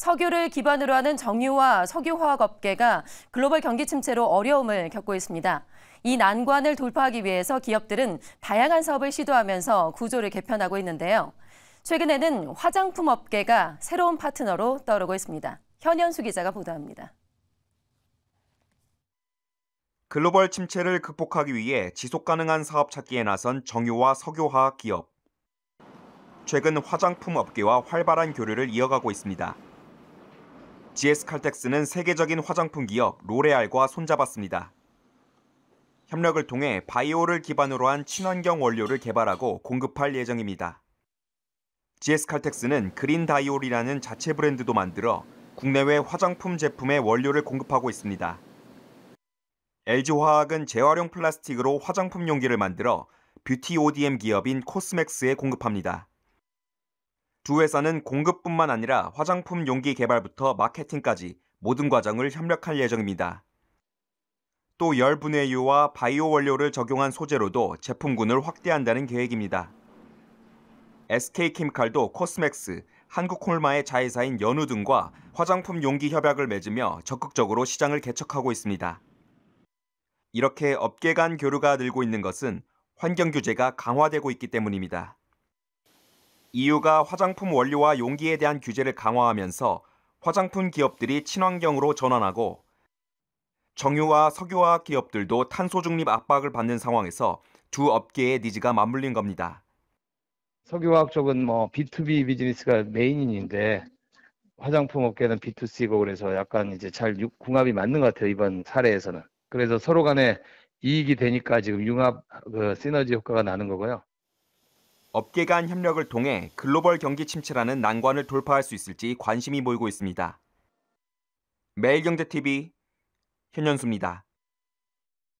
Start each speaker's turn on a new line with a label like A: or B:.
A: 석유를 기반으로 하는 정유와 석유화학업계가 글로벌 경기 침체로 어려움을 겪고 있습니다. 이 난관을 돌파하기 위해서 기업들은 다양한 사업을 시도하면서 구조를 개편하고 있는데요. 최근에는 화장품 업계가 새로운 파트너로 떠오르고 있습니다. 현현수 기자가 보도합니다.
B: 글로벌 침체를 극복하기 위해 지속 가능한 사업 찾기에 나선 정유와 석유화학 기업. 최근 화장품 업계와 활발한 교류를 이어가고 있습니다. GS 칼텍스는 세계적인 화장품 기업 로레알과 손잡았습니다. 협력을 통해 바이오를 기반으로 한 친환경 원료를 개발하고 공급할 예정입니다. GS 칼텍스는 그린 다이올이라는 자체 브랜드도 만들어 국내외 화장품 제품의 원료를 공급하고 있습니다. LG화학은 재활용 플라스틱으로 화장품 용기를 만들어 뷰티 ODM 기업인 코스맥스에 공급합니다. 두 회사는 공급뿐만 아니라 화장품 용기 개발부터 마케팅까지 모든 과정을 협력할 예정입니다. 또 열분해유와 바이오 원료를 적용한 소재로도 제품군을 확대한다는 계획입니다. SK케미칼도 코스맥스, 한국홀마의 자회사인 연우 등과 화장품 용기 협약을 맺으며 적극적으로 시장을 개척하고 있습니다. 이렇게 업계 간 교류가 늘고 있는 것은 환경 규제가 강화되고 있기 때문입니다. EU가 화장품 원료와 용기에 대한 규제를 강화하면서 화장품 기업들이 친환경으로 전환하고 정유와 석유화학 기업들도 탄소 중립 압박을 받는 상황에서 두 업계의 니즈가
C: 맞물린 겁니다. 석유화학 쪽은 뭐 B2B 비즈니스가 메인인데 화장품 업계는 B2C고 그래서 약간 이제 잘 궁합이 맞는 것 같아요 이번 사례에서는. 그래서 서로 간에 이익이 되니까 지금 융합 그 시너지 효과가 나는 거고요. 업계 간 협력을 통해 글로벌 경기 침체라는 난관을 돌파할 수
B: 있을지 관심이 모이고 있습니다. 매일경제TV 현현수입니다.